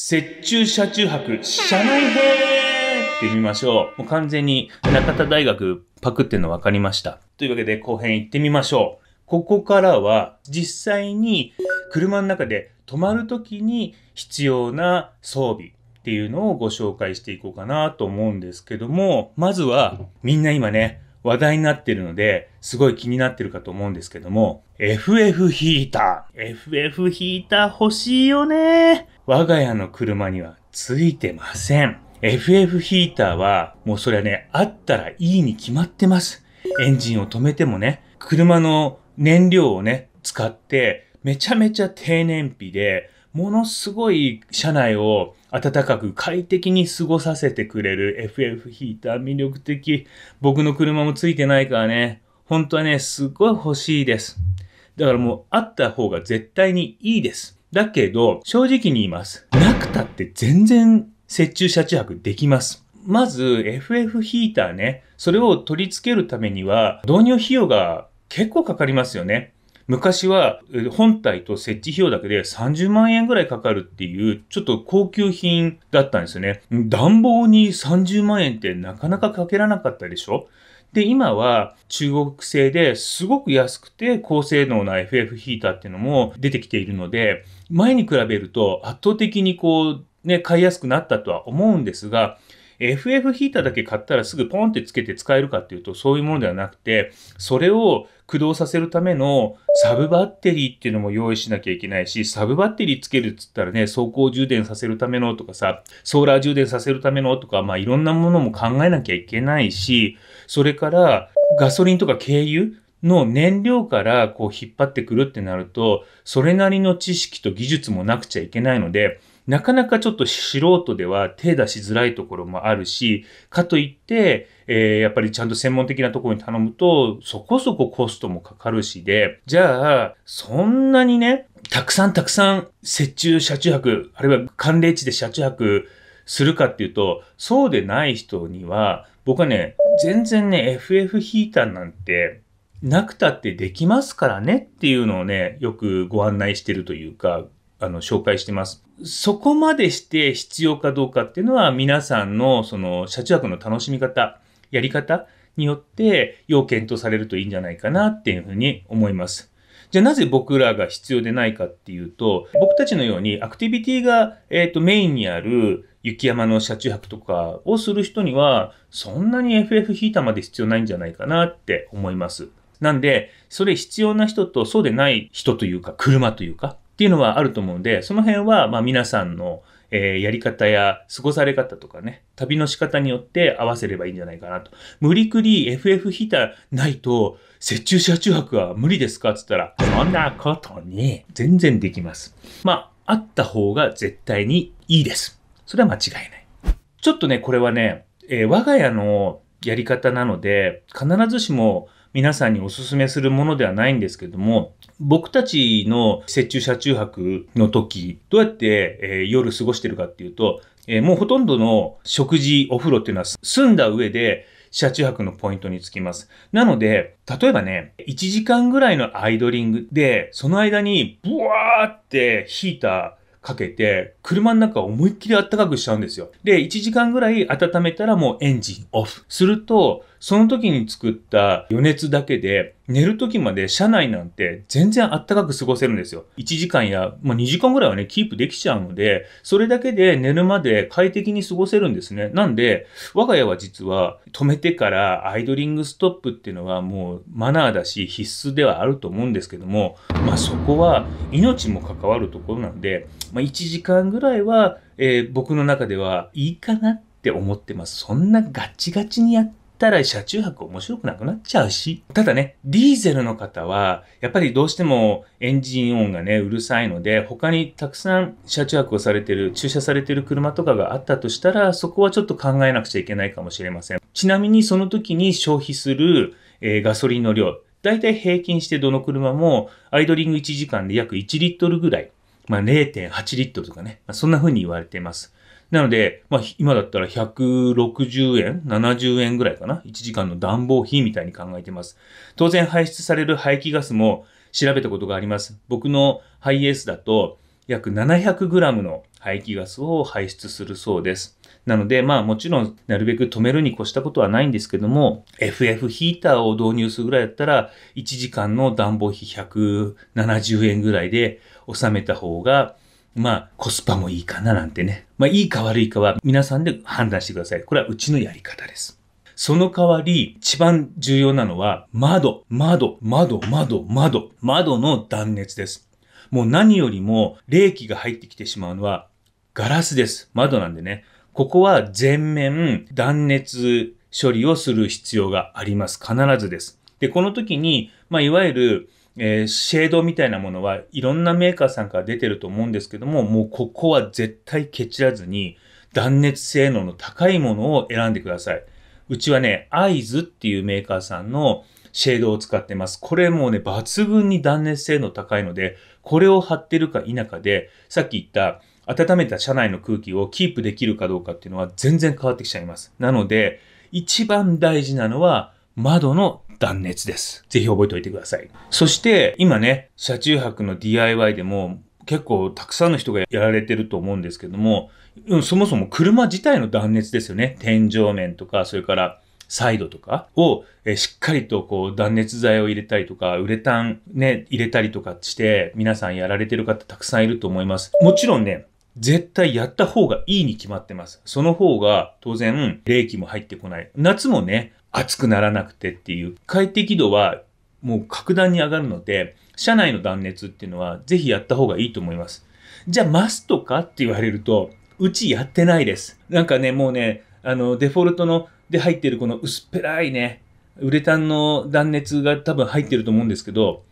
雪中車中泊、車内編ってみましょう。もう完全に中田大学パクってんの分かりました。というわけで後編行ってみましょう。ここからは実際に車の中で止まるときに必要な装備っていうのをご紹介していこうかなと思うんですけども、まずはみんな今ね、話題になってるので、すごい気になってるかと思うんですけども、FF ヒーター。FF ヒーター欲しいよね。我が家の車にはついてません。FF ヒーターは、もうそれはね、あったらいいに決まってます。エンジンを止めてもね、車の燃料をね、使って、めちゃめちゃ低燃費で、ものすごい車内を暖かく快適に過ごさせてくれる FF ヒーター魅力的。僕の車もついてないからね、本当はね、すっごい欲しいです。だからもうあった方が絶対にいいです。だけど、正直に言います。なくたって全然接中車中泊できます。まず FF ヒーターね、それを取り付けるためには導入費用が結構かかりますよね。昔は本体と設置費用だけで30万円ぐらいかかるっていうちょっと高級品だったんですよね。暖房に30万円ってなかなかかけらなかったでしょで、今は中国製ですごく安くて高性能な FF ヒーターっていうのも出てきているので、前に比べると圧倒的にこう、ね、買いやすくなったとは思うんですが、FF ヒーターだけ買ったらすぐポンってつけて使えるかっていうとそういうものではなくて、それを駆動させるためのサブバッテリーっていうのも用意しなきゃいけないし、サブバッテリーつけるっつったらね、走行充電させるためのとかさ、ソーラー充電させるためのとか、まあいろんなものも考えなきゃいけないし、それからガソリンとか軽油の燃料からこう引っ張ってくるってなると、それなりの知識と技術もなくちゃいけないので、なかなかちょっと素人では手出しづらいところもあるし、かといって、えー、やっぱりちゃんと専門的なところに頼むと、そこそこコストもかかるしで、じゃあ、そんなにね、たくさんたくさん雪中車中泊、あるいは寒冷地で車中泊するかっていうと、そうでない人には、僕はね、全然ね、FF ヒーターなんてなくたってできますからねっていうのをね、よくご案内してるというか、あの、紹介してます。そこまでして必要かどうかっていうのは、皆さんの、その、車中泊の楽しみ方、やり方によって、要検討されるといいんじゃないかなっていうふうに思います。じゃあなぜ僕らが必要でないかっていうと、僕たちのようにアクティビティが、えっ、ー、と、メインにある雪山の車中泊とかをする人には、そんなに FF ヒーターまで必要ないんじゃないかなって思います。なんで、それ必要な人とそうでない人というか、車というか、っていうのはあると思うんで、その辺は、まあ皆さんの、えー、やり方や過ごされ方とかね、旅の仕方によって合わせればいいんじゃないかなと。無理くり FF ヒーターないと、雪中車中泊は無理ですかって言ったら、そんなことに全然できます。まあ、あった方が絶対にいいです。それは間違いない。ちょっとね、これはね、えー、我が家のやり方なので、必ずしも皆さんにお勧めするものではないんですけども、僕たちの雪中車中泊の時、どうやって、え夜過ごしてるかっていうと、えもうほとんどの食事、お風呂っていうのは済んだ上で、車中泊のポイントにつきます。なので、例えばね、1時間ぐらいのアイドリングで、その間にブワーってヒーターかけて、車の中を思いっきり暖かくしちゃうんですよ。で、1時間ぐらい温めたらもうエンジンオフ。すると、その時に作った余熱だけで、寝る時まで車内なんて全然あったかく過ごせるんですよ。1時間や、まあ、2時間ぐらいはね、キープできちゃうので、それだけで寝るまで快適に過ごせるんですね。なんで、我が家は実は止めてからアイドリングストップっていうのはもうマナーだし必須ではあると思うんですけども、まあ、そこは命も関わるところなんで、まあ、1時間ぐらいは、えー、僕の中ではいいかなって思ってます。そんなガチガチにやってたら車中泊面白くなくなっちゃうし。ただね、ディーゼルの方は、やっぱりどうしてもエンジン音がね、うるさいので、他にたくさん車中泊をされてる、駐車されてる車とかがあったとしたら、そこはちょっと考えなくちゃいけないかもしれません。ちなみにその時に消費する、えー、ガソリンの量、大体平均してどの車もアイドリング1時間で約1リットルぐらい、まあ、0.8リットルとかね、まあ、そんな風に言われています。なので、まあ、今だったら160円、70円ぐらいかな。1時間の暖房費みたいに考えています。当然排出される排気ガスも調べたことがあります。僕のハイエースだと約 700g の排気ガスを排出するそうです。なので、まあもちろんなるべく止めるに越したことはないんですけども、FF ヒーターを導入するぐらいだったら、1時間の暖房費170円ぐらいで収めた方がまあ、コスパもいいかななんてね。まあ、いいか悪いかは皆さんで判断してください。これはうちのやり方です。その代わり、一番重要なのは、窓、窓、窓、窓、窓、窓の断熱です。もう何よりも、冷気が入ってきてしまうのは、ガラスです。窓なんでね。ここは全面断熱処理をする必要があります。必ずです。で、この時に、まあ、いわゆるえー、シェードみたいなものはいろんなメーカーさんから出てると思うんですけども、もうここは絶対ケチらずに断熱性能の高いものを選んでください。うちはね、アイズっていうメーカーさんのシェードを使ってます。これもうね、抜群に断熱性能高いので、これを貼ってるか否かで、さっき言った温めた車内の空気をキープできるかどうかっていうのは全然変わってきちゃいます。なので、一番大事なのは窓の断熱です。ぜひ覚えておいてください。そして、今ね、車中泊の DIY でも、結構たくさんの人がやられてると思うんですけども、そもそも車自体の断熱ですよね。天井面とか、それからサイドとかを、えしっかりとこう断熱材を入れたりとか、ウレタンね、入れたりとかして、皆さんやられてる方たくさんいると思います。もちろんね、絶対やった方がいいに決まってます。その方が当然冷気も入ってこない。夏もね、暑くならなくてっていう、快適度はもう格段に上がるので、車内の断熱っていうのはぜひやった方がいいと思います。じゃあマストかって言われると、うちやってないです。なんかね、もうね、あの、デフォルトので入ってるこの薄っぺらいね、ウレタンの断熱が多分入ってると思うんですけど、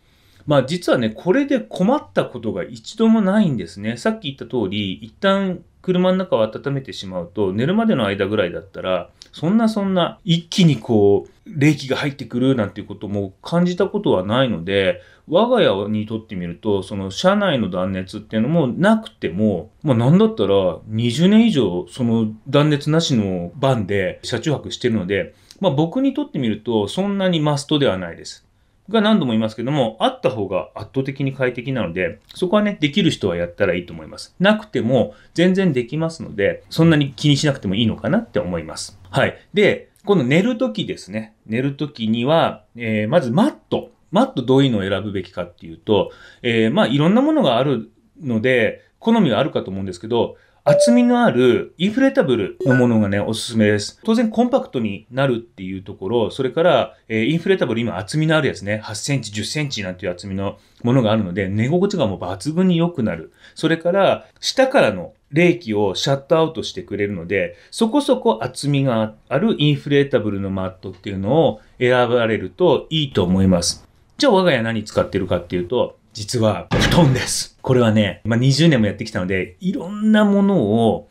まあ実はね、これで困ったことが一度もないんですね。さっき言った通り、一旦車の中を温めてしまうと、寝るまでの間ぐらいだったら、そんなそんな一気にこう、冷気が入ってくるなんていうことも感じたことはないので、我が家にとってみると、その車内の断熱っていうのもなくても、まあなんだったら20年以上その断熱なしの番で車中泊してるので、まあ僕にとってみるとそんなにマストではないです。が何度も言いますけども、あった方が圧倒的に快適なので、そこはね、できる人はやったらいいと思います。なくても全然できますので、そんなに気にしなくてもいいのかなって思います。はい。で、この寝るときですね。寝るときには、えー、まずマット。マットどういうのを選ぶべきかっていうと、えー、まあいろんなものがあるので、好みはあるかと思うんですけど、厚みのあるインフレータブルのものがね、おすすめです。当然コンパクトになるっていうところ、それから、えー、インフレータブル今厚みのあるやつね、8センチ、10センチなんていう厚みのものがあるので、寝心地がもう抜群に良くなる。それから、下からの冷気をシャットアウトしてくれるので、そこそこ厚みがあるインフレータブルのマットっていうのを選ばれるといいと思います。じゃあ我が家何使ってるかっていうと、実は布団です。これはね、まあ、20年もやってきたので、いろんなものを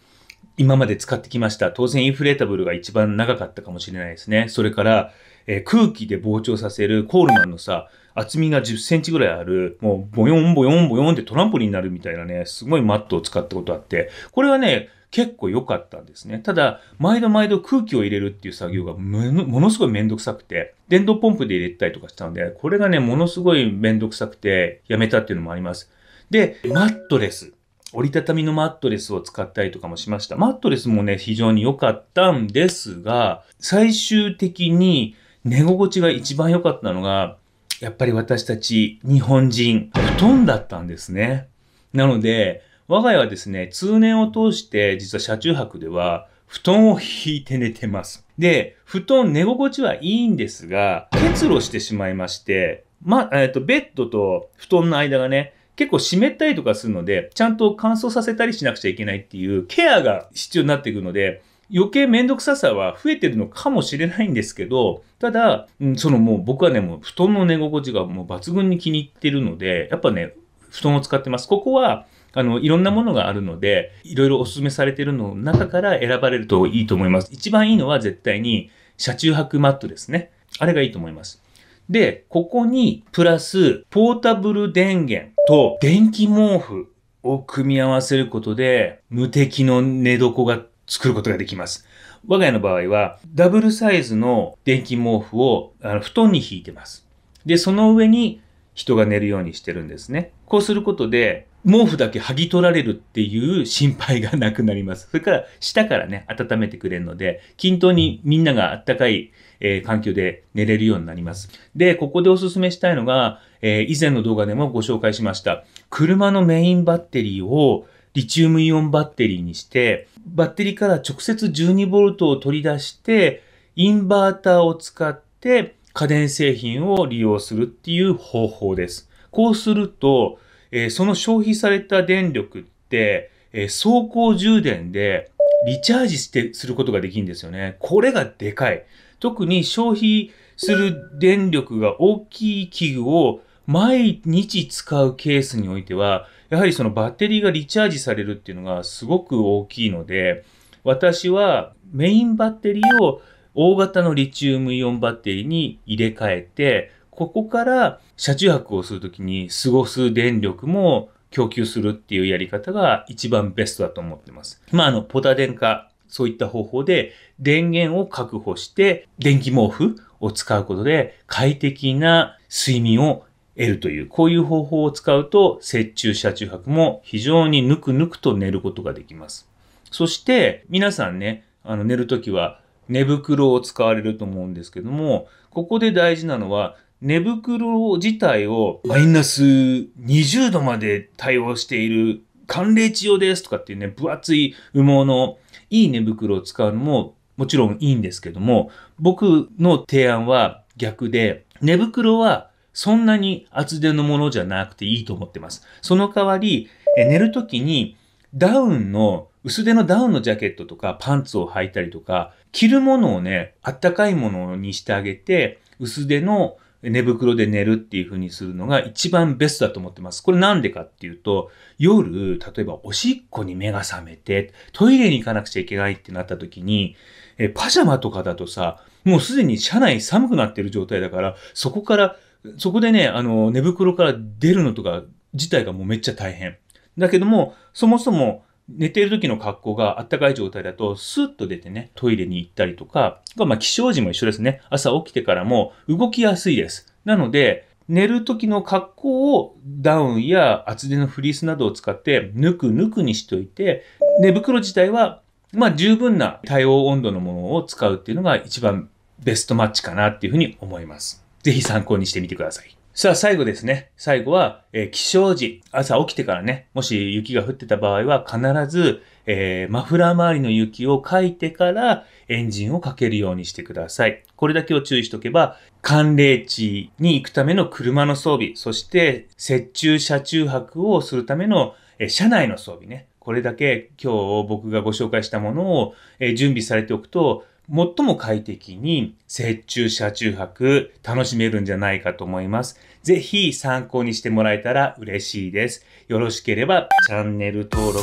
今まで使ってきました。当然インフレータブルが一番長かったかもしれないですね。それから、えー、空気で膨張させるコールマンのさ、厚みが10センチぐらいある、もうボヨンボヨンボヨンってトランポリンになるみたいなね、すごいマットを使ったことあって、これはね、結構良かったんですね。ただ、毎度毎度空気を入れるっていう作業がものすごいめんどくさくて、電動ポンプで入れたりとかしたので、これがね、ものすごいめんどくさくて、やめたっていうのもあります。で、マットレス。折りたたみのマットレスを使ったりとかもしました。マットレスもね、非常に良かったんですが、最終的に寝心地が一番良かったのが、やっぱり私たち日本人、布団だったんですね。なので、我が家はですね、通年を通して実は車中泊では布団を引いて寝てます。で、布団寝心地はいいんですが、結露してしまいまして、ま、えっ、ー、と、ベッドと布団の間がね、結構湿ったりとかするので、ちゃんと乾燥させたりしなくちゃいけないっていうケアが必要になってくるので、余計めんどくささは増えてるのかもしれないんですけど、ただ、そのもう僕はね、もう布団の寝心地がもう抜群に気に入ってるので、やっぱね、布団を使ってます。ここは、あの、いろんなものがあるので、いろいろお勧めされてるのの中から選ばれるといいと思います。一番いいのは絶対に、車中泊マットですね。あれがいいと思います。で、ここに、プラス、ポータブル電源と電気毛布を組み合わせることで、無敵の寝床が作ることができます。我が家の場合は、ダブルサイズの電気毛布をあの布団に敷いてます。で、その上に人が寝るようにしてるんですね。こうすることで、毛布だけ剥ぎ取られるっていう心配がなくなります。それから、下からね、温めてくれるので、均等にみんながあったかい、えー、環境で寝れるようになります。で、ここでおすすめしたいのが、えー、以前の動画でもご紹介しました、車のメインバッテリーをリチウムイオンバッテリーにして、バッテリーから直接 12V を取り出して、インバーターを使って家電製品を利用するっていう方法です。こうすると、えー、その消費された電力って、えー、走行充電でリチャージしてすることができるんですよね。これがでかい。特に消費する電力が大きい器具を毎日使うケースにおいては、やはりそのバッテリーがリチャージされるっていうのがすごく大きいので、私はメインバッテリーを大型のリチウムイオンバッテリーに入れ替えて、ここから車中泊をするときに過ごす電力も供給するっていうやり方が一番ベストだと思ってます。まあ、あの、ポタ電化、そういった方法で電源を確保して電気毛布を使うことで快適な睡眠を得るという、こういう方法を使うと、折衷車中泊も非常にぬくぬくと寝ることができます。そして、皆さんね、あの、寝るときは寝袋を使われると思うんですけども、ここで大事なのは、寝袋自体をマイナス20度まで対応している寒冷地用ですとかっていうね、分厚い羽毛のいい寝袋を使うのももちろんいいんですけども、僕の提案は逆で、寝袋はそんなに厚手のものじゃなくていいと思ってます。その代わり、え寝るときにダウンの、薄手のダウンのジャケットとかパンツを履いたりとか、着るものをね、あったかいものにしてあげて、薄手の寝袋で寝るっていう風にするのが一番ベストだと思ってます。これなんでかっていうと、夜、例えばおしっこに目が覚めて、トイレに行かなくちゃいけないってなった時に、えパジャマとかだとさ、もうすでに車内寒くなってる状態だから、そこからそこでね、あの、寝袋から出るのとか自体がもうめっちゃ大変。だけども、そもそも寝てる時の格好があったかい状態だと、スッと出てね、トイレに行ったりとか、まあ起床時も一緒ですね。朝起きてからも動きやすいです。なので、寝る時の格好をダウンや厚手のフリースなどを使ってぬくぬくにしといて、寝袋自体は、まあ十分な対応温度のものを使うっていうのが一番ベストマッチかなっていうふうに思います。ぜひ参考にしてみてください。さあ、最後ですね。最後は、えー、起床時。朝起きてからね、もし雪が降ってた場合は、必ず、えー、マフラー周りの雪をかいてから、エンジンをかけるようにしてください。これだけを注意しとけば、寒冷地に行くための車の装備、そして、雪中車中泊をするための、えー、車内の装備ね。これだけ今日僕がご紹介したものを、え準備されておくと、最も快適に雪中車中泊楽しめるんじゃないかと思います。ぜひ参考にしてもらえたら嬉しいです。よろしければチャンネル登録、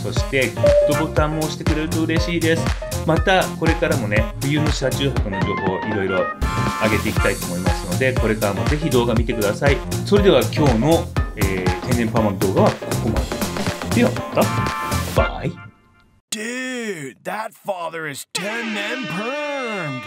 そしてグッドボタンも押してくれると嬉しいです。またこれからもね、冬の車中泊の情報をいろいろ上げていきたいと思いますので、これからもぜひ動画見てください。それでは今日の、えー、天然パーマの動画はここまで。ではまた、バイ。Dude, that father is 10 men permed.